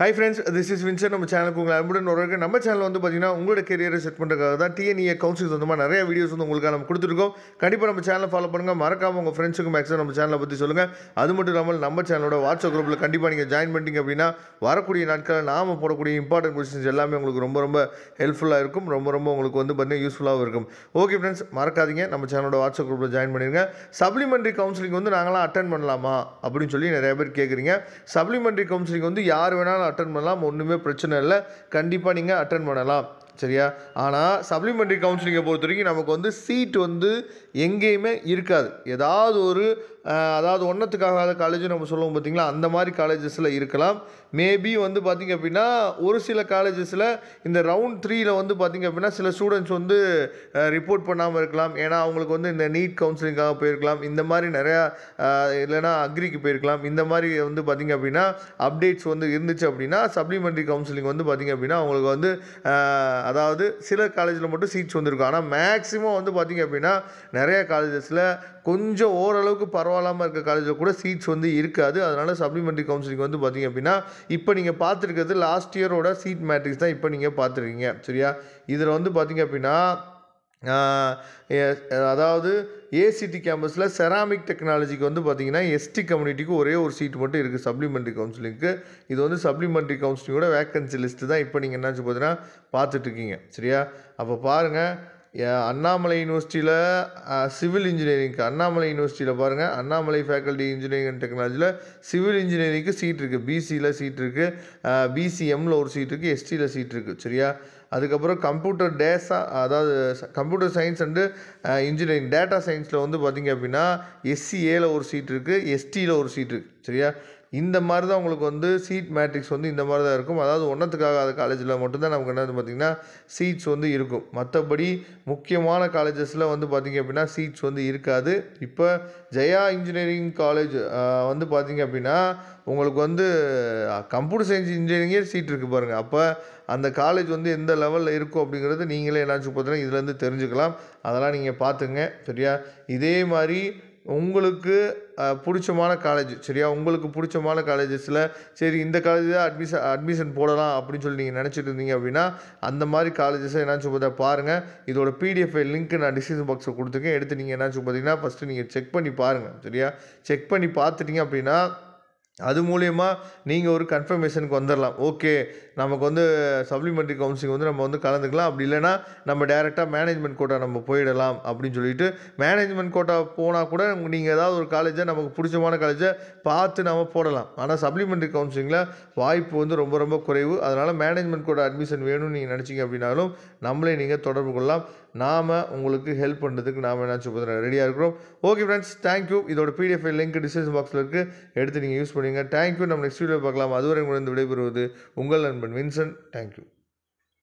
high friends this is வின்சர் நம்ம சேனலுக்கு உங்களை அன்புடன் ஒரு நம்ம சேனல் வந்து பார்த்தீங்கன்னா உங்களோட கெரியரை செட் பண்ணுறதுக்காக தான் டிஎன்இஏ கவுன்சில் சொந்தமாக நிறைய வீடியோஸ் வந்து உங்களுக்காக நம்ம கொடுத்துருக்கோம் கண்டிப்பாக நம்ம சேனலை ஃபாலோ பண்ணுங்கள் மறக்காமல் உங்கள் ஃப்ரெண்ட்ஸுக்கு மேக்ஸிமம் நம்ம சேனலை பற்றி சொல்லுங்கள் அது மட்டும் இல்லாமல் நம்ம சேனலோட வாட்ஸ்அப் குரூப்பில் கண்டிப்பாக நீங்கள் ஜாயின் பண்ணிட்டீங்க அப்படின்னா வரக்கூடிய நாட்களில் நாம் போடக்கூடிய இம்பார்ட்டன்ட் கொஸ்டின்ஸ் எல்லாமே உங்களுக்கு ரொம்ப ரொம்ப ஹெல்ப்ஃபுல்லாக இருக்கும் ரொம்ப ரொம்ப உங்களுக்கு வந்து பார்த்தீங்கன்னா யூஸ்ஃபுல்லாகவும் இருக்கும் ஓகே ஃப்ரெண்ட்ஸ் மறக்காதீங்க நம்ம சேனலோட வாட்ஸ்அப் குரூப்பில் ஜாயின் பண்ணிடுங்க சப்ளிமெண்ட்ரி கவுன்சிலிங் வந்து நாங்களாம் அட்டன் பண்ணலாமா அப்படின்னு சொல்லி நிறைய பேர் கேட்குறீங்க சப்ளிமெண்ட்ரி கவுன்சிலிங் வந்து யார் வேணாலும் அட்டன் பண்ணலாம் ஒன்றுமே பிரச்சனை இல்லை கண்டிப்பாக நீங்கள் அட்டன் பண்ணலாம் சரியா ஆனால் சப்ளிமெண்ட்ரி கவுன்சிலிங்கை பொறுத்த வரைக்கும் நமக்கு வந்து சீட் வந்து எங்கேயுமே இருக்காது ஏதாவது ஒரு அதாவது ஒன்றத்துக்காகாத காலேஜ் நம்ம சொல்லுவோம் பார்த்திங்களா அந்த மாதிரி காலேஜஸில் இருக்கலாம் மேபி வந்து பார்த்திங்க அப்படின்னா ஒரு சில காலேஜஸில் இந்த ரவுண்ட் த்ரீயில் வந்து பார்த்திங்க அப்படின்னா சில ஸ்டூடெண்ட்ஸ் வந்து ரிப்போர்ட் பண்ணாமல் இருக்கலாம் ஏன்னா அவங்களுக்கு வந்து இந்த நீட் கவுன்சிலிங்காக போயிருக்கலாம் இந்த மாதிரி நிறையா இல்லைனா அக்ரிக்கு போயிருக்கலாம் இந்த மாதிரி வந்து பார்த்திங்க அப்படின்னா அப்டேட்ஸ் வந்து இருந்துச்சு அப்படின்னா சப்ளிமெண்ட்ரி கவுன்சிலிங் வந்து பார்த்திங்க அப்படின்னா அவங்களுக்கு வந்து அதாவது சில காலேஜில் மட்டும் சீட்ஸ் வந்திருக்கும் ஆனால் மேக்ஸிமம் வந்து பார்த்திங்க அப்படின்னா நிறைய காலேஜஸில் கொஞ்சம் ஓரளவுக்கு பரவாயில்லாமல் இருக்க காலேஜில் கூட சீட்ஸ் வந்து இருக்காது அதனால் சப்ளிமெண்ட்ரி கவுன்சிலிங் வந்து பார்த்திங்க அப்படின்னா இப்போ நீங்கள் பார்த்துருக்கிறது லாஸ்ட் இயரோட சீட் மேட்ரிக்ஸ் தான் இப்போ நீங்கள் பார்த்துருக்கீங்க சரியா இதில் வந்து பார்த்திங்க அப்படின்னா அதாவது ஏசிடி கேம்பஸில் செராமிக் டெக்னாலஜிக்கு வந்து பார்த்திங்கன்னா எஸ்டி கம்யூனிட்டிக்கு ஒரே ஒரு சீட் மட்டும் இருக்குது சப்ளிமெண்ட்ரி கவுன்சிலிங்க்கு இது வந்து சப்ளிமெண்ட்ரி கவுன்சிலிங்கோட வேக்கன்சி லிஸ்ட்டு தான் இப்போ நீங்கள் என்னாச்சு பார்த்தீங்கன்னா பார்த்துட்ருக்கீங்க சரியா அப்போ பாருங்கள் அண்ணாமலை யூனிவர்சிட்டியில் சிவில் இன்ஜினியரிங்க்கு அண்ணாமலை யூனிவர்சிட்டியில் பாருங்கள் அண்ணாமலை ஃபேக்கல்ட்டி இன்ஜினியரிங் அண்ட் டெக்னாலஜியில் சிவில் இன்ஜினியரிங்க்கு சீட் இருக்குது பிசியில் சீட் இருக்குது பிசிஎம்மில் ஒரு சீட் இருக்குது எஸ்டியில் சீட் இருக்குது சரியா அதுக்கப்புறம் கம்ப்யூட்டர் டேஸா அதாவது computer science and engineering data சயின்ஸில் வந்து பார்த்திங்க அப்படின்னா எஸ்சிஏல e ஒரு சீட் இருக்குது எஸ்டியில் ஒரு சீட் இருக்குது சரியா இந்த மாதிரி தான் உங்களுக்கு வந்து சீட் மேட்ரிக்ஸ் வந்து இந்த மாதிரி தான் இருக்கும் அதாவது அது காலேஜில் மட்டும்தான் நமக்கு என்ன பார்த்திங்கன்னா சீட்ஸ் வந்து இருக்கும் மற்றபடி முக்கியமான காலேஜஸில் வந்து பார்த்திங்க அப்படின்னா சீட்ஸ் வந்து இருக்காது இப்போ ஜெயா இன்ஜினியரிங் காலேஜ் வந்து பார்த்திங்க அப்படின்னா உங்களுக்கு வந்து கம்ப்யூட்டர் சயின்ஸ் இன்ஜினியரிங்கே சீட் இருக்குது பாருங்கள் அப்போ அந்த காலேஜ் வந்து எந்த லெவலில் இருக்கும் அப்படிங்கிறது நீங்களே என்னாச்சும் பார்த்தீங்கன்னா இதுலேருந்து தெரிஞ்சுக்கலாம் அதெல்லாம் நீங்கள் பார்த்துங்க சரியா இதே மாதிரி உங்களுக்கு பிடிச்சமான காலேஜ் சரியா உங்களுக்கு பிடிச்சமான காலேஜஸில் சரி இந்த காலேஜ் தான் அட்மிஷன் அட்மிஷன் போடலாம் அப்படின்னு சொல்லி நீங்கள் நினச்சிட்டு இருந்தீங்க அப்படின்னா அந்த மாதிரி காலேஜஸை என்னாச்சும் பார்த்தா பாருங்கள் இதோட பிடிஎஃப் லிங்க்கு நான் டிஸ்கிரிப்ஷன் பாக்ஸில் கொடுத்துருக்கேன் எடுத்து நீங்கள் என்னாச்சும் பார்த்தீங்கன்னா ஃபஸ்ட்டு நீங்கள் செக் பண்ணி பாருங்கள் சரியா செக் பண்ணி பார்த்துட்டிங்க அப்படின்னா அது மூலயமா நீங்கள் ஒரு கன்ஃபர்மேஷனுக்கு வந்துடலாம் ஓகே நமக்கு வந்து சப்ளிமெண்ட்ரி கவுன்சிலிங் வந்து நம்ம வந்து கலந்துக்கலாம் அப்படி இல்லைனா நம்ம டேரெக்டாக மேனேஜ்மெண்ட் கோட்டா நம்ம போயிடலாம் அப்படின்னு சொல்லிட்டு மேனேஜ்மெண்ட் கோட்டா போனால் கூட நீங்கள் ஏதாவது ஒரு காலேஜை நமக்கு பிடிச்சமான காலேஜை பார்த்து நம்ம போடலாம் ஆனால் சப்ளிமெண்ட்ரி கவுன்சிலிங்கில் வாய்ப்பு வந்து ரொம்ப ரொம்ப குறைவு அதனால் மேனேஜ்மெண்ட் கோட்டா அட்மிஷன் வேணும்னு நீங்கள் நினச்சிங்க அப்படின்னாலும் நம்மளே நீங்கள் தொடர்பு கொள்ளலாம் நாம் உங்களுக்கு ஹெல்ப் பண்ணுறதுக்கு நாம் சொல்லுறேன் ரெடியாக இருக்கிறோம் ஓகே ஃப்ரெண்ட்ஸ் தேங்க்யூ இதோட பிடிஎஃப் லிங்க் டிஸ்கிரிப்ஷன் பாக்ஸில் இருக்குது எடுத்து நீங்கள் யூஸ் பண்ணி கொடுங்க தேங்க்யூ நம்ம நெக்ஸ்ட் வீடியோ பார்க்கலாம் அதுவரை முடிந்து விடைபெறுவது உங்கள் நண்பன் வின்சன் தேங்க்யூ